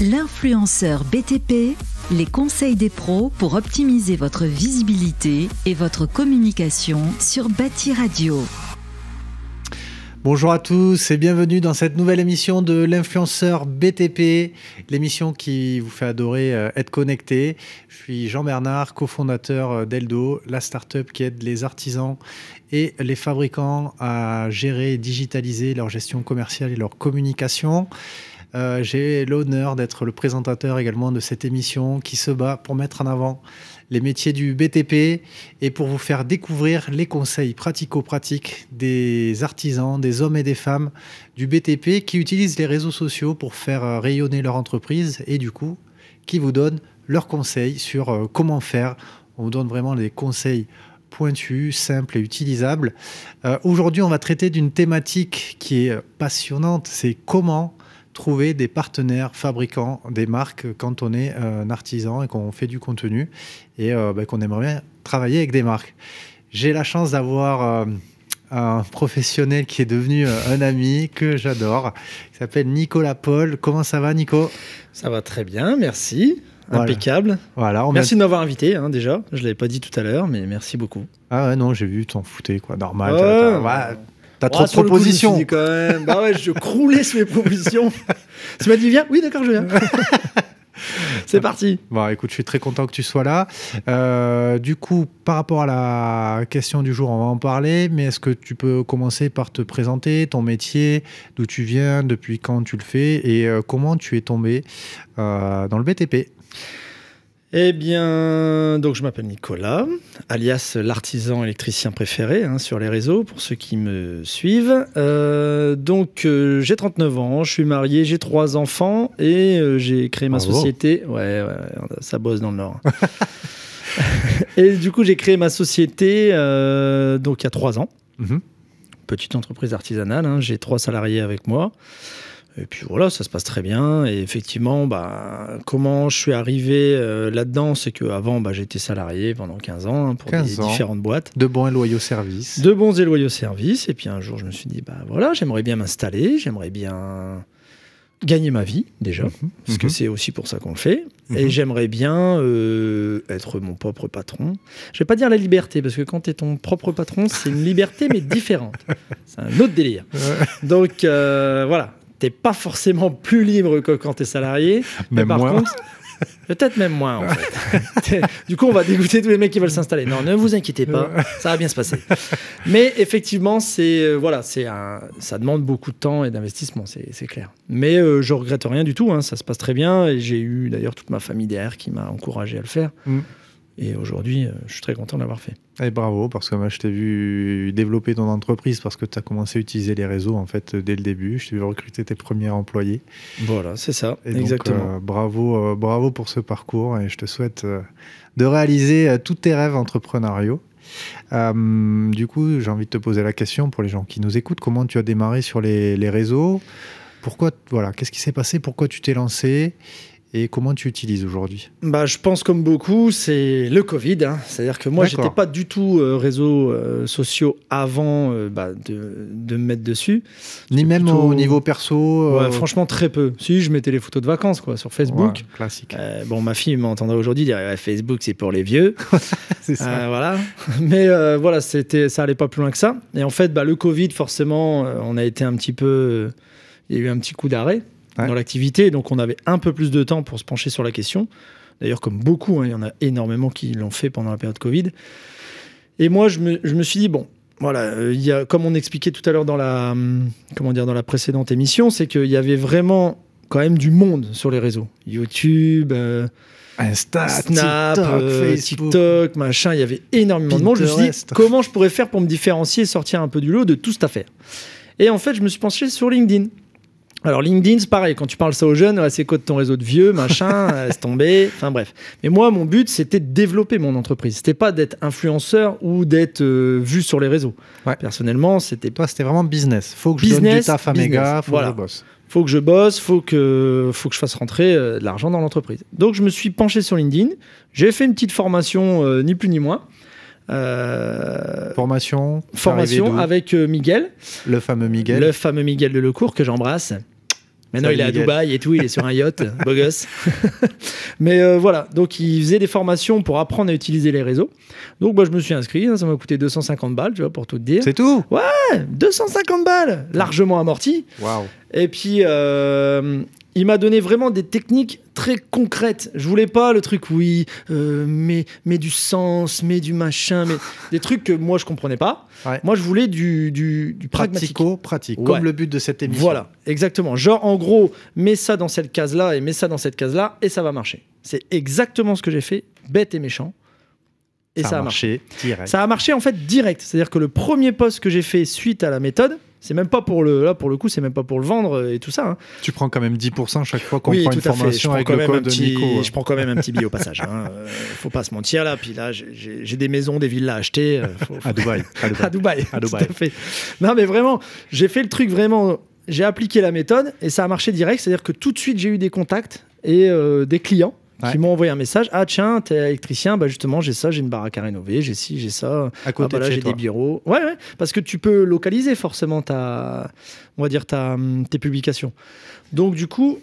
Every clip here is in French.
L'influenceur BTP, les conseils des pros pour optimiser votre visibilité et votre communication sur Bâti Radio. Bonjour à tous et bienvenue dans cette nouvelle émission de l'influenceur BTP, l'émission qui vous fait adorer euh, être connecté. Je suis Jean Bernard, cofondateur euh, d'Eldo, la startup qui aide les artisans et les fabricants à gérer et digitaliser leur gestion commerciale et leur communication. Euh, j'ai l'honneur d'être le présentateur également de cette émission qui se bat pour mettre en avant les métiers du BTP et pour vous faire découvrir les conseils pratico-pratiques des artisans, des hommes et des femmes du BTP qui utilisent les réseaux sociaux pour faire euh, rayonner leur entreprise et du coup qui vous donnent leurs conseils sur euh, comment faire. On vous donne vraiment des conseils pointus, simples et utilisables. Aujourd'hui, on va traiter d'une thématique qui est passionnante, c'est comment trouver des partenaires fabricants, des marques quand on est euh, un artisan et qu'on fait du contenu et euh, bah, qu'on aimerait travailler avec des marques. J'ai la chance d'avoir euh, un professionnel qui est devenu un ami que j'adore, qui s'appelle Nicolas Paul. Comment ça va, Nico Ça va très bien, merci. Impeccable. Voilà, merci de m'avoir invité hein, déjà. Je ne l'avais pas dit tout à l'heure, mais merci beaucoup. Ah ouais, non, j'ai vu, t'en foutais, quoi. Normal. T'as trop de propositions. quand même, bah ouais, je croulais sur les propositions. tu m'as dit, viens Oui, d'accord, je viens. C'est parti. Bon, écoute, je suis très content que tu sois là. Euh, du coup, par rapport à la question du jour, on va en parler, mais est-ce que tu peux commencer par te présenter, ton métier, d'où tu viens, depuis quand tu le fais et euh, comment tu es tombé euh, dans le BTP eh bien, donc je m'appelle Nicolas, alias l'artisan électricien préféré hein, sur les réseaux pour ceux qui me suivent. Euh, donc euh, j'ai 39 ans, je suis marié, j'ai trois enfants et euh, j'ai créé ma société. Ouais, ça bosse dans le Nord. Hein. et du coup, j'ai créé ma société donc il y a trois ans. Mhm. Petite entreprise artisanale, hein, j'ai trois salariés avec moi. Et puis voilà, ça se passe très bien. Et effectivement, bah, comment je suis arrivé euh, là-dedans, c'est qu'avant, bah, j'étais salarié pendant 15 ans hein, pour des différentes boîtes. De bons et loyaux services. De bons et loyaux services. Et puis un jour, je me suis dit, bah voilà, j'aimerais bien m'installer, j'aimerais bien gagner ma vie déjà, mhm. parce que mhm. c'est aussi pour ça qu'on le fait. Et mhm. j'aimerais bien euh, être mon propre patron. Je vais pas dire la liberté, parce que quand tu es ton propre patron, c'est une liberté, mais différente. C'est un autre délire. Donc euh, voilà, t'es pas forcément plus libre que quand t'es salarié. Même mais par contre, peut-être même moins en fait. du coup, on va dégoûter tous les mecs qui veulent s'installer. Non, ne vous inquiétez pas, ça va bien se passer. Mais effectivement, c'est euh, voilà, c'est ça demande beaucoup de temps et d'investissement, c'est clair. Mais je euh, je regrette rien du tout, hein. ça se passe très bien. Et j'ai eu d'ailleurs toute ma famille derrière qui m'a encouragé à le faire. Mm. Et aujourd'hui, euh, je suis très content de l'avoir fait. Et eh, bravo, parce que moi, je t'ai vu développer ton entreprise, parce que tu as commencé à utiliser les réseaux, en fait, dès le début. Je t'ai vu recruter tes premiers employés. Voilà, c'est ça, exactement. Euh, bravo, euh, bravo pour ce parcours, et je te souhaite de réaliser tous tes rêves entrepreneuriaux. du coup, j'ai envie de te poser la question pour les gens qui nous écoutent. Comment tu as démarré sur les, les réseaux Pourquoi, voilà, qu'est-ce qui s'est passé Pourquoi tu t'es lancé et comment tu utilises aujourd'hui bah, Je pense comme beaucoup, c'est le Covid. Hein. C'est-à-dire que moi, j'étais pas du tout euh, réseau réseaux sociaux avant euh, bah, de, me mettre dessus. Ni même au niveau perso euh, Franchement, très peu. Si, je mettais les photos de vacances quoi, sur Facebook. classique. bon, ma fille m'entendait aujourd'hui dire Facebook, c'est pour les vieux. c'est ça. voilà. Mais voilà, c'était, ça allait pas plus loin que ça. Et en fait, bah, le Covid, forcément, on a été un petit peu... Il y a eu un petit coup d'arrêt dans l'activité, donc on avait un peu plus de temps pour se pencher sur la question. D'ailleurs, comme beaucoup, hein, il y en a énormément qui l'ont fait pendant la période Covid. Et moi, je me, suis dit, bon, voilà, euh, y comme on expliquait tout à l'heure dans la, hum, comment dire, dans la précédente émission, c'est qu'il y avait vraiment quand même du monde sur les réseaux. YouTube, euh, Insta, Snap, euh, TikTok, machin, il y avait énormément de monde. Je me suis dit, comment je pourrais faire pour me différencier et sortir un peu du lot de toute cette affaire Et en fait, je me suis penché sur LinkedIn. Alors LinkedIn, c'est pareil, quand tu parles ça aux jeunes, c'est quoi de ton réseau de vieux, machin, c'est tombé, enfin bref. Mais moi, mon but, c'était de développer mon entreprise. C'était pas d'être influenceur ou d'être euh, vu sur les réseaux. Personnellement, c'était... Toi, c'était vraiment business. Faut que je donne du taf à faut que je bosse. Faut que je bosse, faut que, je fasse rentrer euh, de l'argent dans l'entreprise. Donc je me suis penché sur LinkedIn, j'ai fait une petite formation, euh, ni plus ni moins. formation. Formation avec Miguel. Le fameux Miguel. Le fameux Miguel de Lecourt que j'embrasse. Maintenant, il est à Dubaï et tout, il est sur un yacht, beau gosse. Mais euh, voilà, donc il faisait des formations pour apprendre à utiliser les réseaux. Donc moi, bah, je me suis inscrit, hein. ça m'a coûté 250 balles, tu vois, pour tout te dire. C'est tout Ouais, 250 balles, largement amorti. Waouh. Et puis, euh, il m'a donné vraiment des techniques très concrètes. Je voulais pas le truc, oui, euh, mais, du sens, mais du machin, mais des trucs que moi je comprenais pas. Moi je voulais du, du, du pratico, pratique, comme le but de cette émission. Voilà, exactement. Genre en gros, mets ça dans cette case là et mets ça dans cette case là et ça va marcher. C'est exactement ce que j'ai fait, bête et méchant. Et ça, a marché. marché. Ça a marché en fait direct. C'est-à-dire que le premier poste que j'ai fait suite à la méthode, c'est même pas pour le là pour le coup, c'est même pas pour le vendre et tout ça. Hein. Tu prends quand même 10% chaque fois qu'on prend une formation avec le code de petit, Nico, Je prends quand même un petit billet au passage. Hein. Euh, faut pas se mentir là. Puis là, j'ai des maisons, des villes à acheter euh, à Dubaï. À Dubaï. à Dubaï. Tout à fait. Non mais vraiment, j'ai fait le truc vraiment. J'ai appliqué la méthode et ça a marché direct. C'est-à-dire que tout de suite j'ai eu des contacts et euh, des clients qui m'ont envoyé un message. Ah tiens, t'es électricien, bah justement j'ai ça, j'ai une baraque à rénover, j'ai ci, j'ai ça. À côté ah, bah j'ai des bureaux. Ouais, ouais, parce que tu peux localiser forcément ta, on va dire ta, tes publications. Donc du coup,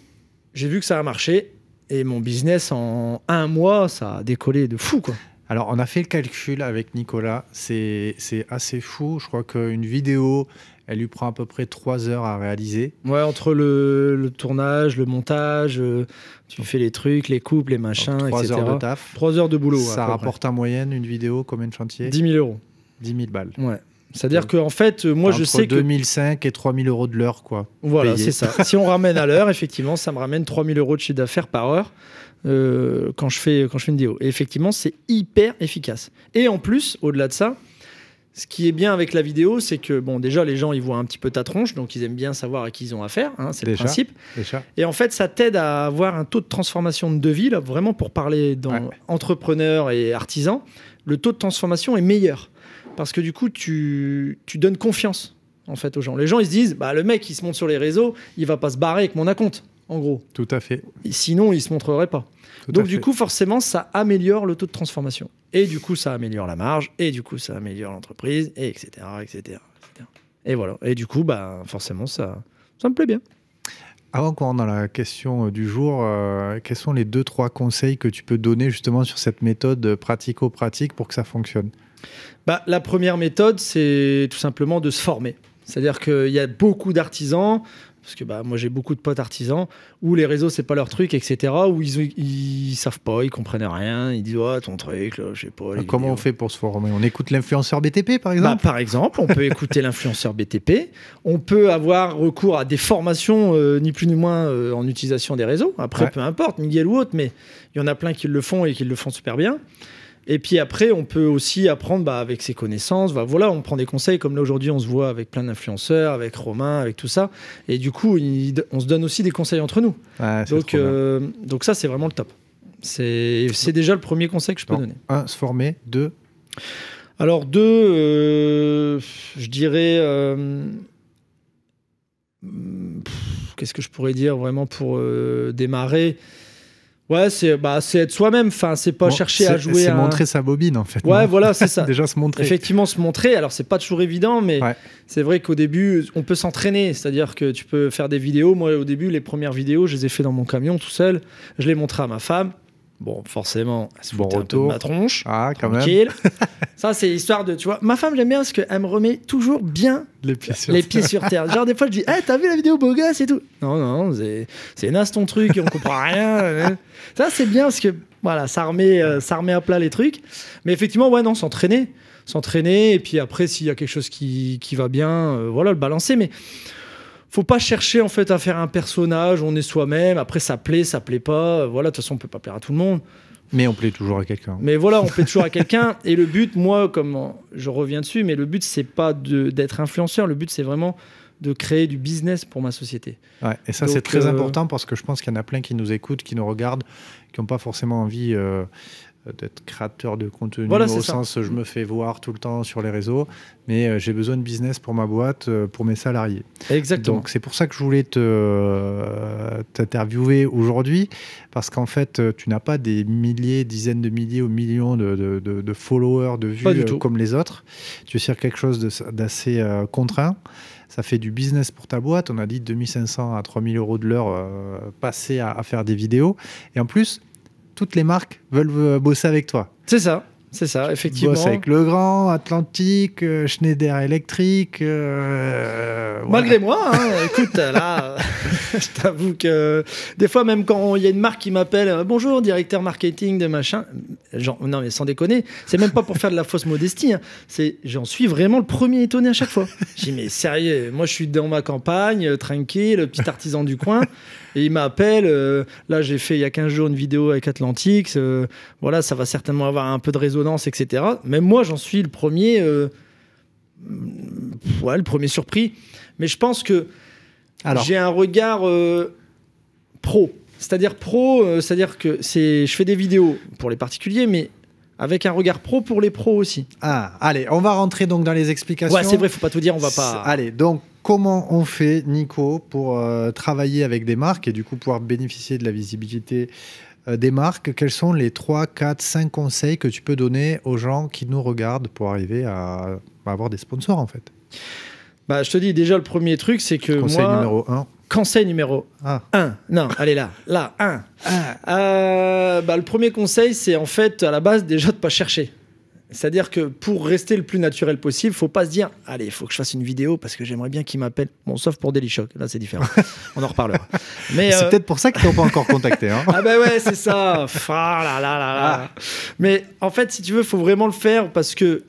j'ai vu que ça a marché et mon business en un mois, ça a décollé de fou quoi. Alors, on a fait le calcul avec Nicolas. C'est assez fou. Je crois qu'une vidéo elle lui prend à peu près trois heures à réaliser. Ouais, entre le, tournage, le montage, euh, tu tu fais les trucs, les coupes, les machins, etc. Trois heures de taf. Trois heures de boulot. Ça rapporte en moyenne une vidéo, combien de chantiers 10 000 euros. 10 000 balles. Ouais. C'est-à-dire qu'en en fait, euh, moi, je sais que. 2005 et 3000 euros de l'heure, quoi. Voilà, c'est ça. si on ramène à l'heure, effectivement, ça me ramène 3000 euros de chiffre d'affaires par heure euh, quand, je fais, quand je fais une vidéo. Et effectivement, c'est hyper efficace. Et en plus, au-delà de ça, ce qui est bien avec la vidéo, c'est que, bon, déjà, les gens, ils voient un petit peu ta tronche, donc ils aiment bien savoir à qui ils ont affaire, hein, c'est le principe. Et en fait, ça t'aide à avoir un taux de transformation de devis, vraiment pour parler dans entrepreneur et artisan, le taux de transformation est meilleur. Parce que du coup, tu, donnes confiance, en fait, aux gens. Les gens, ils se disent, bah, le mec, il se monte sur les réseaux, il va pas se barrer avec mon acompte, en gros. Tout à fait. Sinon, il se montrerait pas. donc, du coup, forcément, ça améliore le taux de transformation. Et du coup, ça améliore la marge. Et du coup, ça améliore l'entreprise. etc., etc., Et voilà. Et du coup, bah, forcément, ça, ça me plaît bien. Avant qu'on rentre dans la question euh, du jour, euh, quels sont les deux, trois conseils que tu peux donner justement sur cette méthode euh, pratico-pratique pour que ça fonctionne bah, La première méthode, c'est tout simplement de se former. C'est-à-dire qu'il y a beaucoup d'artisans parce que bah, moi j'ai beaucoup de potes artisans où les réseaux c'est pas leur truc, etc. Où ils, ils, savent pas, ils comprennent rien, ils disent ouais ton truc, là, je sais pas. Comment on fait pour se former On écoute l'influenceur BTP par exemple bah, Par exemple, on peut écouter l'influenceur BTP, on peut avoir recours à des formations, euh, ni plus ni moins euh, en utilisation des réseaux. Après, peu importe, Miguel ou autre, mais il y en a plein qui le font et qui le font super bien. Et puis après, on peut aussi apprendre bah, avec ses connaissances. Bah, voilà, on prend des conseils. Comme là aujourd'hui, on se voit avec plein d'influenceurs, avec Romain, avec tout ça. Et du coup, on se donne aussi des conseils entre nous. donc, euh, donc ça, c'est vraiment le top. C'est déjà le premier conseil que je peux donner. Un, se former. Deux. Alors deux, euh, je dirais. Euh, hmm, qu'est-ce que je pourrais dire vraiment pour démarrer Ouais, c'est bah, être soi-même. Enfin, c'est pas chercher à jouer. C'est à... montrer sa bobine en fait. Ouais, voilà, c'est ça. Déjà se montrer. Effectivement, se montrer. Alors c'est pas toujours évident, mais c'est vrai qu'au début, on peut s'entraîner. C'est-à-dire que tu peux faire des vidéos. Moi, au début, les premières vidéos, je les ai fait dans mon camion tout seul. Je les montrais à ma femme. Bon, forcément, c'est bon un ma tronche. Ah, quand même. ça, c'est histoire de, tu vois, ma femme, j'aime bien parce qu'elle me remet toujours bien les pieds sur, les Pieds sur terre. Genre, des fois, je dis, hey, t'as vu la vidéo beau gosse et tout. Non, non, c'est naze ton truc, on comprend rien. ça, c'est bien parce que, voilà, euh, ça remet, à plat les trucs. Mais effectivement, ouais, non, s'entraîner. S'entraîner, et puis après, s'il y a quelque chose qui, va bien, euh, voilà, le balancer. Mais faut pas chercher en fait à faire un personnage, on est soi-même, après ça plaît, ça plaît pas, voilà, de toute façon on peut pas plaire à tout le monde. Mais on plaît toujours à quelqu'un. Mais voilà, on plaît toujours à quelqu'un. Et le but, moi, comme je reviens dessus, mais le but, c'est pas d'être influenceur. Le but, c'est vraiment de créer du business pour ma société. et ça, c'est très euh, important parce que je pense qu'il y en a plein qui nous écoutent, qui nous regardent, qui n'ont pas forcément envie euh, d'être créateur de contenu au sens sens je me fais voir tout le temps sur les réseaux, mais euh, j'ai besoin de business pour ma boîte, euh, pour mes salariés. Exactement. Donc c'est pour ça que je voulais te t'interviewer aujourd'hui, parce qu'en fait euh, tu n'as pas des milliers, dizaines de milliers ou millions de, de, de, de followers, de vues comme les autres. Tu sur quelque chose d'assez contraint ça fait du business pour ta boîte. On a dit 2500 à 3000 euros de l'heure passés à, à, faire des vidéos. Et en plus, toutes les marques veulent euh, bosser avec toi. C'est ça. C'est ça, effectivement. Bosse avec Legrand, Atlantique, euh, Schneider Electric. Euh, Malgré moi, hein, écoute, là, je t'avoue que des fois, même quand il y a une marque qui m'appelle, bonjour, directeur marketing de machin, genre, non, mais sans déconner, c'est même pas pour faire de la fausse modestie, hein, c'est j'en suis vraiment le premier étonné à chaque fois. J'ai mais sérieux, moi je suis dans ma campagne, tranquille, petit artisan du coin. Et il m'appelle. Euh, là, j'ai fait il y a 15 jours une vidéo avec Atlantique. Euh, voilà, ça va certainement avoir un peu de résonance, etc. Même moi, j'en suis le premier. Euh, ouais, le premier surpris. Mais je pense que j'ai un regard pro. C'est-à-dire pro, c'est-à-dire que je fais des vidéos pour les particuliers, mais avec un regard pro pour les pros aussi. Ah, allez, on va rentrer donc dans les explications. Ouais, c'est vrai, faut pas tout dire, on va pas. Allez, donc comment on fait, Nico, pour euh, travailler avec des marques et du coup pouvoir bénéficier de la visibilité euh, des marques Quels sont les 3, 4, 5 conseils que tu peux donner aux gens qui nous regardent pour arriver à avoir des sponsors en fait bah, je te dis déjà le premier truc, c'est que Conseil numéro 1. Conseil numéro 1. Ah. Non, allez là, là, 1. Ah. Euh, bah, le premier conseil, c'est en fait à la base déjà de pas chercher. C'est-à-dire que pour rester le plus naturel possible, faut pas se dire allez, il faut que je fasse une vidéo parce que j'aimerais bien qu'il m'appelle. Bon, sauf pour Daily Shock, là c'est différent. On en reparlera. Mais c'est euh, peut-être pour ça qu'ils t'ont pas encore contacté. Hein. ah ben bah ouais, c'est ça. Ah. Mais en fait, si tu veux, faut vraiment le faire parce que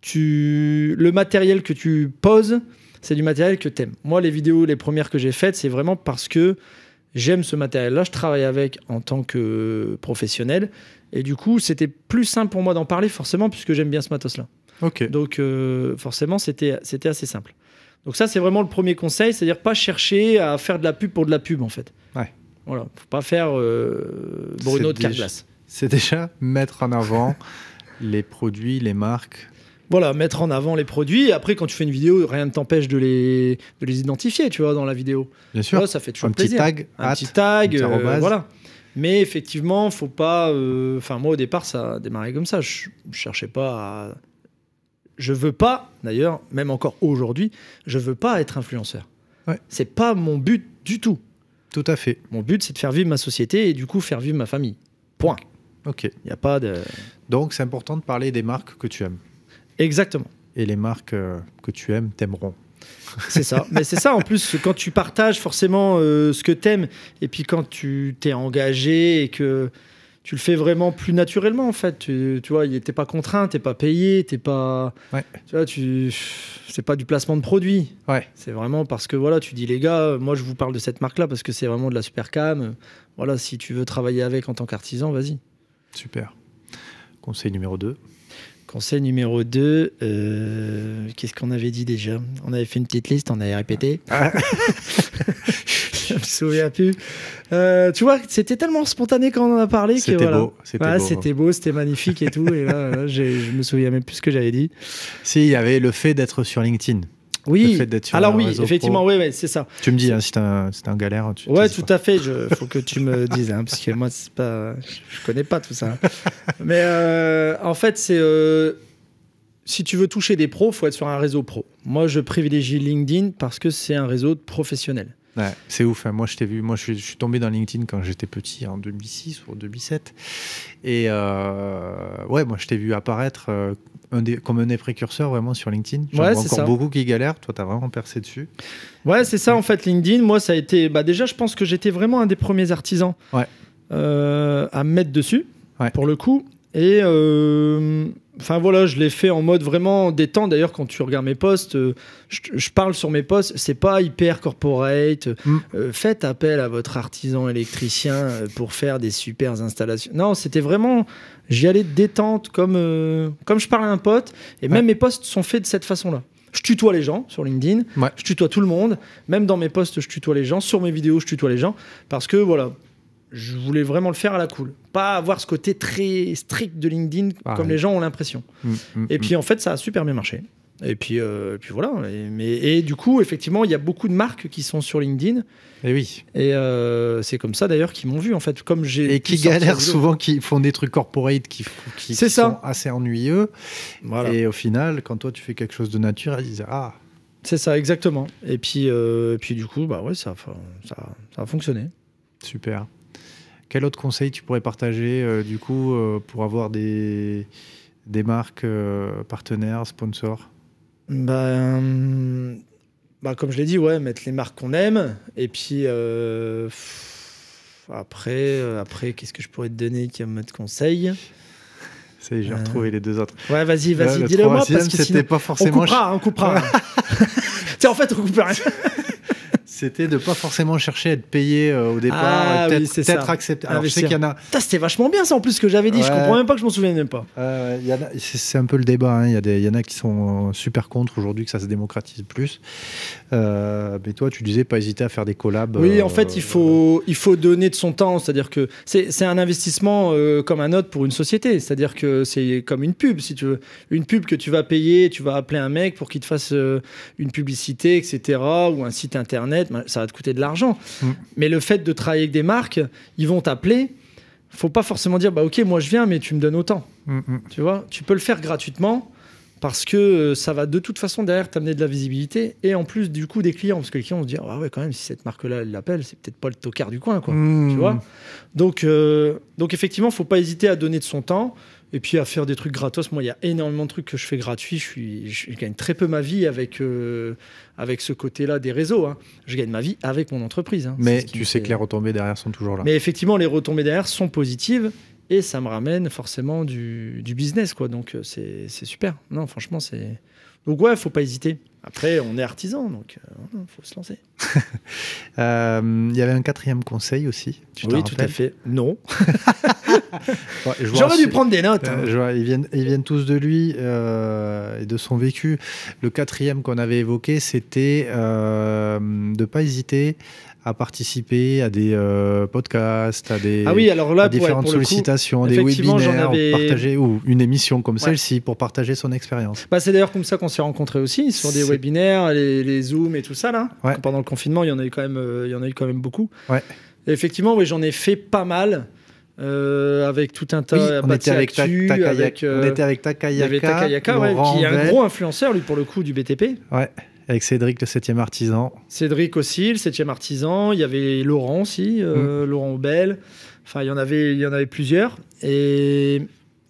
tu, le matériel que tu poses, c'est du matériel que t'aimes. Moi, les vidéos, les premières que j'ai faites, c'est vraiment parce que j'aime ce matériel-là, je travaille avec en tant que professionnel. Et du coup, c'était plus simple pour moi d'en parler, forcément, puisque j'aime bien ce matos-là. Ok. Donc, euh, forcément, c'était assez simple. Donc, ça, c'est vraiment le premier conseil, c'est-à-dire pas chercher à faire de la pub pour de la pub, en fait. Ouais. Voilà, faut pas faire euh, Bruno de Carglass. C'est déjà mettre en avant les produits, les marques voilà, mettre en avant les produits. Après, quand tu fais une vidéo, rien ne t'empêche de les, de les identifier, tu vois, dans la vidéo. Bien sûr. ça fait toujours un Petit tag, un petit tag, euh, voilà. Mais effectivement, faut pas. Euh, enfin, moi, au départ, ça a démarré comme ça. Je, ne cherchais pas à. Je veux pas, d'ailleurs, même encore aujourd'hui, je veux pas être influenceur. Ouais. C'est pas mon but du tout. Tout à fait. Mon but, c'est de faire vivre ma société et du coup faire vivre ma famille. Point. Ok. Il n'y a pas de. Donc, c'est important de parler des marques que tu aimes. Exactement. Et les marques euh, que tu aimes t'aimeront. c'est ça. Mais c'est ça en plus, quand tu partages forcément euh, ce que t'aimes, et puis quand tu t'es engagé et que tu le fais vraiment plus naturellement en fait. Tu, tu vois, t'es pas contraint, t'es pas payé, t'es pas. Tu vois, c'est pas du placement de produit. Ouais. C'est vraiment parce que voilà, tu dis les gars, euh, moi je vous parle de cette marque là parce que c'est vraiment de la super cam. Voilà, si tu veux travailler avec en tant qu'artisan, vas-y. Super. Conseil numéro 2. Conseil numéro 2, euh, qu'est-ce qu'on avait dit déjà On avait fait une petite liste, on avait répété. Je ah. ah. je me souviens plus. Euh, tu vois, c'était tellement spontané quand on en a parlé que voilà. c'était hein. beau, c'était magnifique et tout. et là, je me souviens même plus ce que j'avais dit. Si, il y avait le fait d'être sur LinkedIn. Oui. Alors oui, effectivement, oui, c'est ça. Tu me dis hein, c'est un, galère. Oui, ouais, tout à fait. Je, faut que tu me dises, hein, parce que moi, c'est pas, je connais pas tout ça. Hein. Mais euh, en fait, c'est euh, si tu veux toucher des pros, faut être sur un réseau pro. Moi, je privilégie LinkedIn parce que c'est un réseau professionnel. c'est ouf. Moi, je t'ai vu. Moi, je suis, tombé dans LinkedIn quand j'étais petit, en 2006 ou 2007. Et euh, ouais, moi, je t'ai vu apparaître comme un des précurseurs vraiment sur LinkedIn. J'en ouais, vois ça. beaucoup qui galèrent. Toi, t'as vraiment percé dessus. Ouais, c'est ça en fait, LinkedIn. Moi, ça a été. Bah, déjà, je pense que j'étais vraiment un des premiers artisans euh, à me mettre dessus. Pour le coup, et euh, enfin voilà, je l'ai fait en mode vraiment détente. D'ailleurs, quand tu regardes mes posts, euh, je, parle sur mes posts, c'est pas hyper corporate. Mm. Euh, faites appel à votre artisan électricien pour faire des super installations. Non, c'était vraiment, j'y allais détente comme, comme je parle à un pote. Et même mes posts sont faits de cette façon-là. Je tutoie les gens sur LinkedIn, je tutoie tout le monde. Même dans mes posts, je tutoie les gens. Sur mes vidéos, je tutoie les gens. Parce que voilà, je voulais vraiment le faire à la cool. Pas avoir ce côté très strict de LinkedIn comme les gens ont l'impression. Mm, mm, mm. et puis en fait, ça a super bien marché. Et puis, euh, puis voilà. Et, mais, et du coup, effectivement, il y a beaucoup de marques qui sont sur LinkedIn. Et eh oui. Et euh, c'est comme ça d'ailleurs qu'ils m'ont vu en fait. Comme j'ai et qui galèrent souvent, qui font des trucs corporate qui, sont assez ennuyeux. Voilà. Et au final, quand toi tu fais quelque chose de nature, ils disent ah. C'est ça exactement. Et puis, euh, et puis du coup, bah ouais, ça, ça a fonctionné. Super. Quel autre conseil tu pourrais partager euh, du coup euh, pour avoir des, des marques euh, partenaires, sponsors bah, bah, Comme je l'ai dit, ouais, mettre les marques qu'on aime. Et puis après, après qu'est-ce que je pourrais te donner comme mode conseil ça y est, j'ai retrouvé les deux autres. Ouais, vas-y, vas-y, dis-le moi. parce que c'était pas forcément. On coupera, on coupera. en fait, on coupera. C'était de pas forcément chercher à être payé euh, au départ, ah peut-être être accepté. Alors, ah, je sais qu'il y en a. C'était vachement bien ça en plus que j'avais dit. Je comprends même pas que je m'en souviens même pas. c'est un peu le débat. Hein. Il y, y, en a qui sont euh, super contre aujourd'hui que ça se démocratise plus. Euh, mais toi, tu disais pas hésiter à faire des collabs. Oui, en fait, il faut, il faut donner de son temps. C'est-à-dire que c'est un investissement comme un autre pour une société. C'est-à-dire que c'est comme une pub, si tu veux. Une pub que tu vas payer, tu vas appeler un mec pour qu'il te fasse une publicité, etc. ou un site internet ça va te coûter de l'argent. Mm. Mais le fait de travailler avec des marques, ils vont t'appeler. Faut pas forcément dire, bah ok, moi je viens, mais tu me donnes autant. Mm, mm. Tu vois, tu peux le faire gratuitement parce que euh, ça va de toute façon derrière t'amener de la visibilité et en plus du coup des clients parce que les clients vont se dire ah ouais quand même si cette marque là elle l'appelle c'est peut-être pas le tocard du coin quoi donc euh, donc effectivement faut pas hésiter à donner de son temps et puis à faire des trucs gratos, moi il y a énormément de trucs que je fais gratuit. Je, suis, je gagne très peu ma vie avec, euh, avec ce côté-là des réseaux. Hein. Je gagne ma vie avec mon entreprise. Hein. Mais tu sais que les retombées derrière sont toujours là. Mais effectivement, les retombées derrière sont positives et ça me ramène forcément du, du business. quoi. Donc euh, c'est super. Non, franchement, c'est. Donc ouais, faut pas hésiter. Après, on est artisan, donc euh, il faut se lancer. Euh, il y avait un quatrième conseil aussi. oui, tout à fait. Non. J'aurais dû prendre des notes. Euh, hein. ils, viennent, ils viennent tous de lui et de son vécu. Le quatrième qu'on avait évoqué, c'était de ne pas hésiter à participer à des podcasts, à des ah oui, alors là, différentes sollicitations, des webinaires, partager ou une émission comme celle-ci pour partager son expérience. Bah, c'est d'ailleurs comme ça qu'on s'est rencontrés aussi sur des webinaires, les, Zooms et tout ça là. Pendant le confinement, il y en a eu quand même, euh, il y en a eu quand même beaucoup. effectivement, oui, j'en ai fait pas mal. Euh, avec tout un tas on était avec, actu, euh, on était avec Takayaka, qui est un gros influenceur lui pour le coup du BTP. Ouais. Avec Cédric le 7e artisan. Cédric aussi, le 7e artisan. Il y avait Laurent aussi, mm. Laurent Aubel. Enfin, il y en avait, il y en avait plusieurs. Et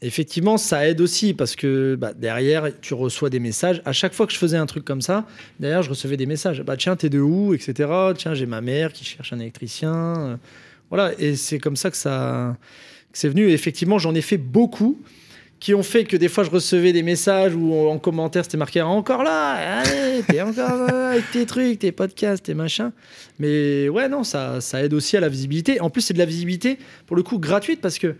effectivement, ça aide aussi parce que bah, derrière, tu reçois des messages. À chaque fois que je faisais un truc comme ça, derrière, je recevais des messages. Bah, tiens, t'es de où, etc. Tiens, j'ai ma mère qui cherche un électricien. Voilà, et c'est comme ça que ça que c'est venu. effectivement, j'en ai fait beaucoup qui ont fait que des fois je recevais des messages ou en commentaire c'était marqué encore là, allez, t'es encore avec tes trucs, tes podcasts, tes machins. Mais ouais, non, ça, ça aide aussi à la visibilité. En plus, c'est de la visibilité pour le coup gratuite parce que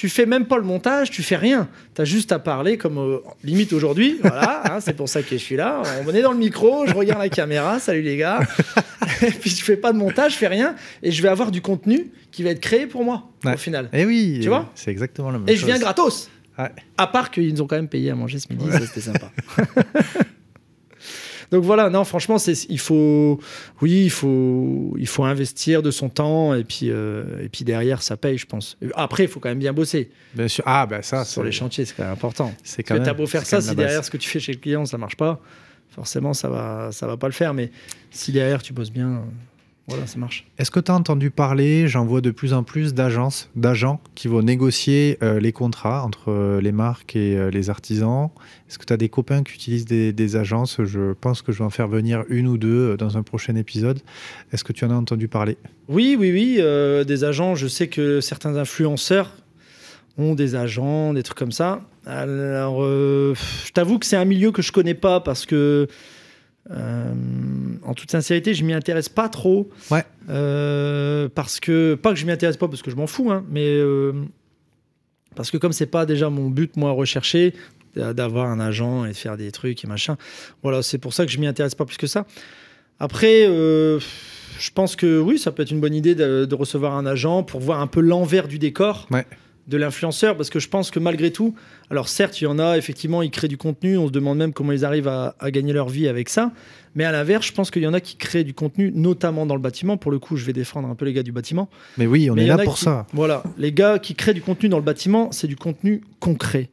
tu fais même pas le montage, tu fais rien. Tu as juste à parler comme euh, limite aujourd'hui. Voilà, hein, c'est pour ça que je suis là. On est dans le micro, je regarde la caméra, salut les gars. et puis je fais pas de montage, je fais rien. Et je vais avoir du contenu qui va être créé pour moi au final. Et eh oui, tu vois C'est exactement le même et je viens gratos. À part qu'ils nous ont quand même payé à manger ce midi, c'était sympa. Donc voilà, non, franchement, c'est, il faut, oui, il faut, il faut investir de son temps et puis, euh, et puis derrière, ça paye, je pense. Après, il faut quand même bien bosser. Bien sûr. Ah, ben ça, sur les chantiers, c'est quand même important. C'est quand même, t'as beau faire ça, si derrière ce que tu fais chez le client, ça marche pas, forcément, ça va, ça va pas le faire. Mais si derrière tu bosses bien. Est-ce que tu as entendu parler, j'en vois de plus en plus d'agences, d'agents qui vont négocier euh, les contrats entre euh, les marques et euh, les artisans Est-ce que tu as des copains qui utilisent des, agences Je pense que je vais en faire venir une ou deux dans un prochain épisode. Est-ce que tu en as entendu parler Oui, oui, oui. des agents, je sais que certains influenceurs ont des agents, des trucs comme ça. Alors, je t'avoue que c'est un milieu que je connais pas parce que euh, en toute sincérité, je m'y intéresse pas trop. Euh, parce que, pas que je m'y intéresse pas, parce que je m'en fous, hein, mais euh, parce que comme c'est pas déjà mon but, moi, rechercher d'avoir un agent et de faire des trucs et machin, voilà, c'est pour ça que je m'y intéresse pas plus que ça. Après, je pense que oui, ça peut être une bonne idée de, de recevoir un agent pour voir un peu l'envers du décor. Ouais de l'influenceur parce que je pense que malgré tout, alors certes, il y en a, effectivement, ils créent du contenu, on se demande même comment ils arrivent à, gagner leur vie avec ça, mais à l'inverse, je pense qu'il y en a qui créent du contenu, notamment dans le bâtiment. Pour le coup, je vais défendre un peu les gars du bâtiment. Mais oui, on est là pour ça. Voilà, les gars qui créent du contenu dans le bâtiment, c'est du contenu concret.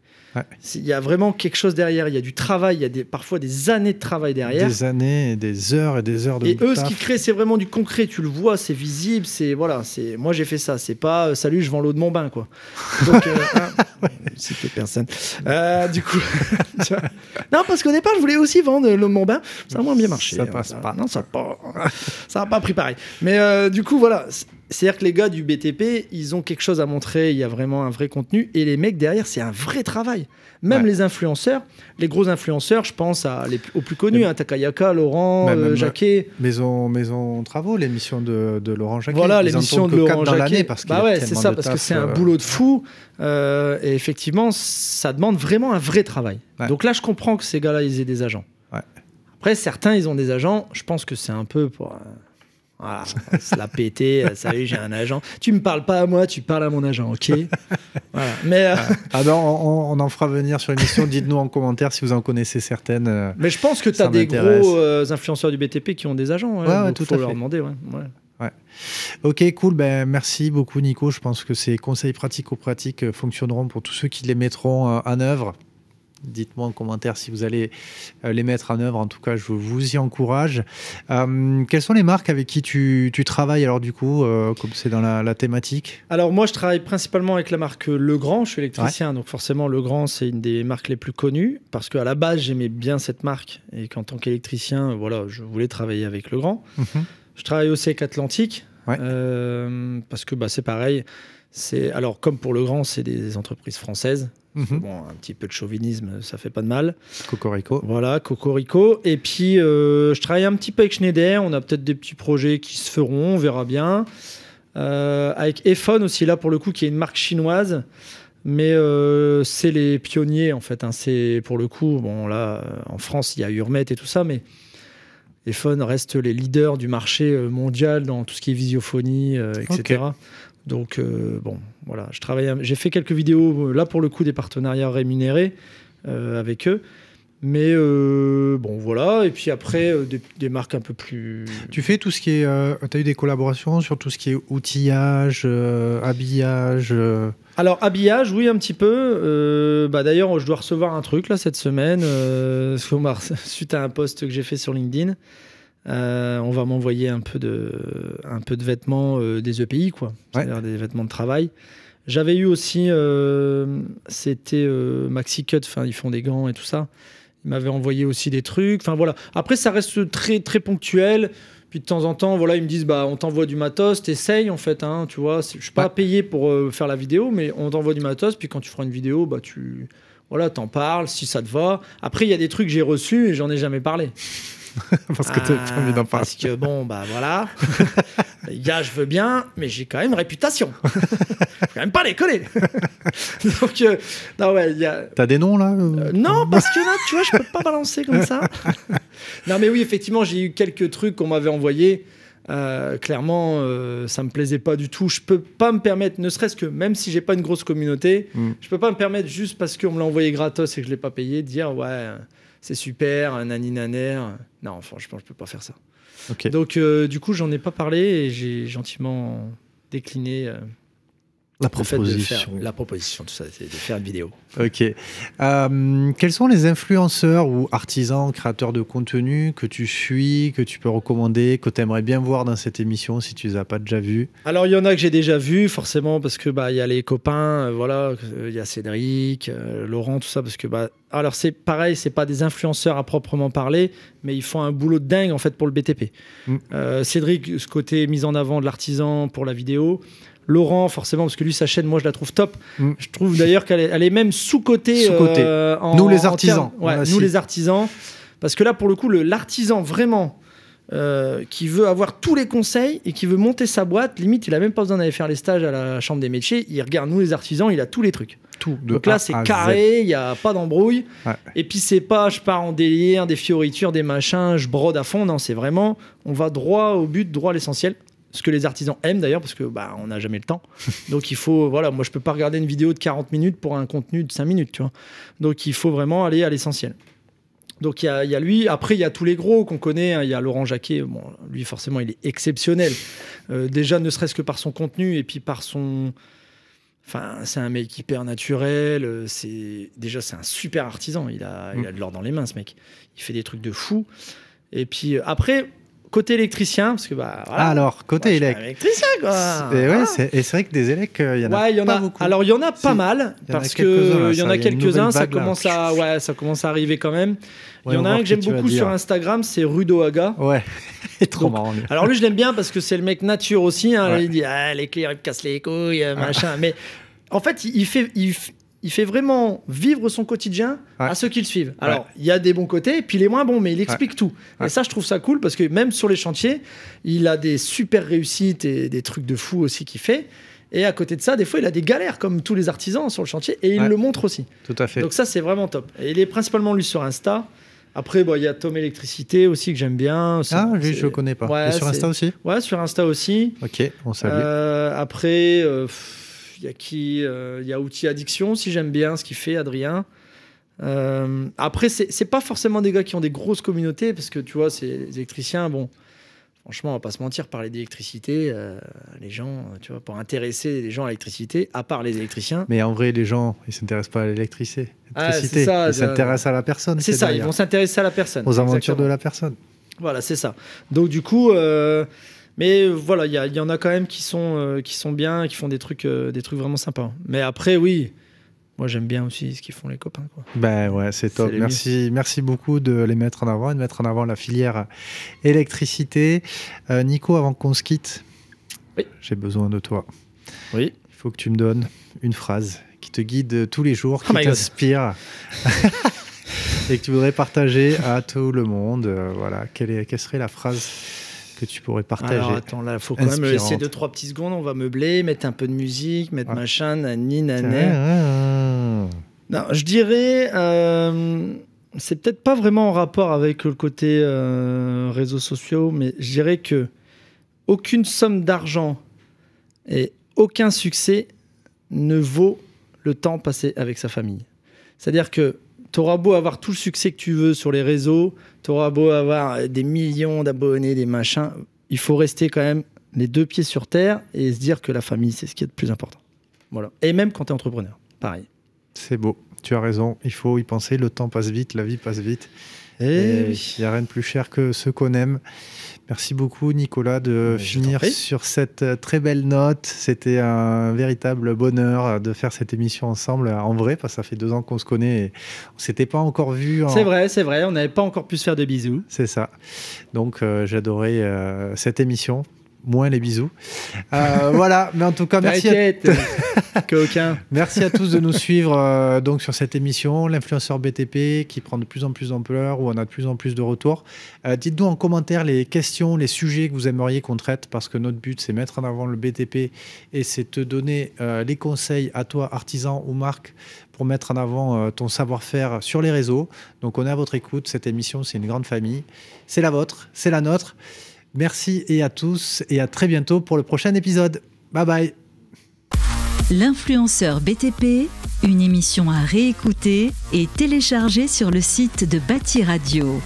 Il y a vraiment quelque chose derrière. Il y a du travail, il y a des, parfois des années de travail derrière. Des années, et des heures et des heures de. Et eux, ce qu'ils créent, c'est vraiment du concret. Tu le vois, c'est visible. C'est voilà. C'est moi j'ai fait ça. C'est pas euh, salut, je vends l'eau de mon bain quoi. Euh, ah, personne. Euh, du coup, non parce qu'au départ je voulais aussi vendre l'eau de mon bain. Ça a moins bien marché. Ça passe hein. pas. Non, ça pas, ça a pas pris pareil. Mais du coup voilà, c'est-à-dire que les gars du BTP, ils ont quelque chose à montrer, il y a vraiment un vrai contenu, et les mecs derrière, c'est un vrai travail. Même les influenceurs, les gros influenceurs, je pense aux plus connus, hein, Takayaka, Laurent, euh, Jacquet. Maison, Maison Travaux, l'émission de, de, Laurent Jacquet. Voilà, l'émission de Laurent Jacquet. Parce bah ouais, c'est ça, parce que c'est un euh, boulot de fou, euh, et effectivement, ça demande vraiment un vrai travail. Donc là, je comprends que ces gars-là, ils aient des agents. Après, certains, ils ont des agents, je pense que c'est un peu pour voilà, se la péter, euh, salut, j'ai un agent. Tu me parles pas à moi, tu parles à mon agent, ok voilà. Mais euh, ah ben, on, en fera venir sur l'émission. Dites-nous en commentaire si vous en connaissez certaines. Euh, Mais je pense que tu as des gros influenceurs du BTP qui ont des agents. Hein, tout à leur demander. Ok, cool. Ben, merci beaucoup, Nico. Je pense que ces conseils pratico-pratiques fonctionneront pour tous ceux qui les mettront en œuvre. Dites-moi en commentaire si vous allez euh, les mettre en œuvre. En tout cas, je vous y encourage. Euh, quelles sont les marques avec qui tu, travailles alors du coup, euh, comme c'est dans la, thématique Alors moi, je travaille principalement avec la marque Legrand. Je suis électricien, donc forcément Legrand, c'est une des marques les plus connues parce qu'à la base, j'aimais bien cette marque et qu'en tant qu'électricien, voilà, je voulais travailler avec Legrand. Grand. Mhm. Je travaille aussi avec Atlantique parce que bah, c'est pareil c'est alors comme pour le grand, c'est des entreprises françaises. Mhm. Bon, un petit peu de chauvinisme, ça fait pas de mal. Cocorico. Voilà, Cocorico. Et puis, euh, je travaille un petit peu avec Schneider. On a peut-être des petits projets qui se feront, on verra bien. Euh, avec Ephone aussi, là pour le coup, qui est une marque chinoise. Mais euh, c'est les pionniers en fait. Hein. C'est pour le coup, bon là, en France, il y a Urmet et tout ça, mais Ephone reste les leaders du marché mondial dans tout ce qui est visiophonie, etc. Donc, euh, bon, voilà, je travaille. J'ai fait quelques vidéos, euh, là pour le coup, des partenariats rémunérés euh, avec eux. Mais bon, voilà. Et puis après, des, marques un peu plus. Tu fais tout ce qui est. tu as eu des collaborations sur tout ce qui est outillage, habillage Alors, habillage, oui, un petit peu. bah, D'ailleurs, je dois recevoir un truc là cette semaine, suite à un poste que j'ai fait sur LinkedIn. Euh, on va m'envoyer un peu de, vêtements euh, des EPI, quoi. C'est-à-dire des vêtements de travail. J'avais eu aussi, euh, c'était Maxi Cut, ils font des gants et tout ça. Ils m'avaient envoyé aussi des trucs. Enfin voilà. Après ça reste très très ponctuel. Puis de temps en temps, voilà, ils me disent bah, on t'envoie du matos, t'essayes en fait, hein, tu vois. Je suis pas payé pour faire la vidéo, mais on t'envoie du matos. Puis quand tu feras une vidéo, bah voilà, t'en parles si ça te va. Après il y a des trucs que j'ai reçus et j'en ai jamais parlé. parce que tu envie d'en parler. Parce que bon, bah voilà. Gars, je veux bien, mais j'ai quand même réputation. je quand même pas les coller Donc, euh, non, ouais, y a... T'as des noms là euh euh, Non, parce que là, tu vois, je peux pas balancer comme ça. non, mais oui, effectivement, j'ai eu quelques trucs qu'on m'avait envoyés. clairement, euh, ça me plaisait pas du tout. Je peux pas me permettre, ne serait-ce que même si j'ai pas une grosse communauté, mm. je peux pas me permettre juste parce qu'on me l'a envoyé gratos et que je l'ai pas payé, de dire ouais, c'est super, nani naner. Non, enfin, je ne peux pas faire ça. Donc, euh, du coup, j'en ai pas parlé et j'ai gentiment décliné. Euh, la proposition. la proposition, tout ça, c'est de faire une vidéo. Ok. Euh, quels sont les influenceurs ou artisans, créateurs de contenu que tu suis, que tu peux recommander, que tu aimerais bien voir dans cette émission si tu les as pas déjà vus Alors, il y en a que j'ai déjà vus, forcément, parce que bah, il y a les copains, euh, voilà, euh, il y a Cédric, Laurent, tout ça, parce que bah, alors c'est pareil, c'est pas des influenceurs à proprement parler, mais ils font un boulot de dingue en fait pour le BTP. Mm. Cédric, ce côté mise en avant de l'artisan pour la vidéo, Laurent, forcément, parce que lui, sa chaîne, moi, je la trouve top. Mm. Je trouve d'ailleurs qu'elle est, même sous-cotée. Euh, nous, les artisans. nous, les artisans. Parce que là, pour le coup, le, l'artisan, vraiment, euh, qui veut avoir tous les conseils et qui veut monter sa boîte, limite, il a même pas besoin d'aller faire les stages à la chambre des métiers. Il regarde, nous, les artisans, il a tous les trucs. Tout. De Donc là, c'est carré, il n'y a pas d'embrouille. Et puis, c'est pas, je pars en délire, des fioritures, des machins, je brode à fond. Non, c'est vraiment, on va droit au but, droit à l'essentiel ce que les artisans aiment d'ailleurs, parce que bah, on n'a jamais le temps. Donc il faut, voilà, moi je peux pas regarder une vidéo de 40 minutes pour un contenu de 5 minutes, tu vois. Donc il faut vraiment aller à l'essentiel. Donc il y, y, a lui, après il y a tous les gros qu'on connaît, hein. il y a Laurent Jacquet, bon, lui forcément il est exceptionnel, euh, déjà ne serait-ce que par son contenu et puis par son... Enfin, c'est un mec hyper naturel, euh, c'est déjà c'est un super artisan, il a, il a mm. de l'or dans les mains ce mec, il fait des trucs de fou. Et puis euh, après, côté électricien, parce que bah. Voilà, ah, alors, côté électricien, quoi. Et ouais, c'est vrai que des élects, euh, il y en a y en a, beaucoup. Alors, il y en a pas mal, parce que il y en a quelques-uns, ça, commence à, ouais, ça commence à arriver quand même. Il y en a un que j'aime beaucoup sur Instagram, c'est Rudoaga. Ouais, est trop marrant. Alors, lui, je l'aime bien parce que c'est le mec nature aussi. Hein. Il dit ah, les clés, ils me cassent les couilles, machin. Mais en fait, il fait, il, il fait vraiment vivre son quotidien à ceux qui le suivent. Alors, il y a des bons côtés, puis est moins bons, mais il explique tout. Et ça, je trouve ça cool parce que même sur les chantiers, il a des super réussites et des trucs de fou aussi qu'il fait. Et à côté de ça, des fois, il a des galères, comme tous les artisans sur le chantier, et il le montre aussi. Tout à fait. Donc ça, c'est vraiment top. Et il est principalement, lui, sur Insta. Après, il y a Tom Électricité aussi que j'aime bien. Ah, lui, je le connais pas. Et sur Insta aussi Ouais, sur Insta aussi. Ok, on euh, après... Euh, il y a qui euh, Il y a Outil Addiction, si j'aime bien ce qu'il fait, Adrien. Euh, après, c'est pas forcément des gars qui ont des grosses communautés, parce que tu vois, ces électriciens, bon, franchement, on va pas se mentir, parler d'électricité, euh, les gens, tu vois, pour intéresser les gens à l'électricité, à part les électriciens. Mais en vrai, les gens, ils s'intéressent pas à l'électricité. Ah, ils s'intéressent à la personne. C'est ça, ils vont s'intéresser à la personne. Aux aventures de la personne. Voilà, c'est ça. Donc, du coup, mais euh, voilà, il y, en a quand même qui sont, euh, qui sont bien, qui font des trucs, euh, des trucs vraiment sympas. Mais après, oui, moi j'aime bien aussi ce qu'ils font les copains. Ben ouais, c'est top. Merci, merci beaucoup de les mettre en avant et de mettre en avant la filière électricité. Nico, avant qu'on se quitte, oui. j'ai besoin de toi. Oui. Il faut que tu me donnes une phrase qui te guide tous les jours, oh qui t'inspire. et que tu voudrais partager à tout le monde. voilà, quelle, est, quelle serait la phrase que tu pourrais partager attends, là, faut quand même laisser deux, trois petites secondes. On va meubler, mettre un peu de musique, mettre ah. machin, nani, nané. Non, je dirais. Euh, c'est peut-être pas vraiment en rapport avec le côté euh, réseaux sociaux, mais je dirais que aucune somme d'argent et aucun succès ne vaut le temps passé avec sa famille. C'est-à-dire que t'auras beau avoir tout le succès que tu veux sur les réseaux, t'auras beau avoir des millions d'abonnés, des machins, il faut rester quand même les deux pieds sur terre et se dire que la famille, c'est ce qui est le plus important. Voilà. Et même quand tu es entrepreneur, pareil. C'est beau, tu as raison, il faut y penser, le temps passe vite, la vie passe vite. Eh et il n'y a rien de plus cher que ce qu'on aime. Merci beaucoup Nicolas de finir sur cette euh, très belle note. C'était un véritable bonheur euh, de faire cette émission ensemble euh, en vrai, parce que ça fait deux ans qu'on se connaît et on s'était pas encore vu. C'est vrai, c'est vrai, on n'avait pas encore pu se faire des bisous. C'est ça. Donc j'adorais cette émission moins les bisous. Euh, voilà, mais en tout cas, merci à... Euh, merci à tous de nous suivre euh, donc sur cette émission, l'influenceur BTP qui prend de plus en plus d'ampleur, où on a de plus en plus de retours. Dites-nous en commentaire les questions, les sujets que vous aimeriez qu'on traite, parce que notre but, c'est mettre en avant le BTP et c'est te donner les conseils à toi, artisan ou marque, pour mettre en avant ton savoir-faire sur les réseaux. Donc on est à votre écoute, cette émission, c'est une grande famille. C'est la vôtre, c'est la nôtre. Merci et à tous et à très bientôt pour le prochain épisode. Bye bye. L'influenceur BTP, une émission à réécouter et télécharger sur le site de Bâti Radio.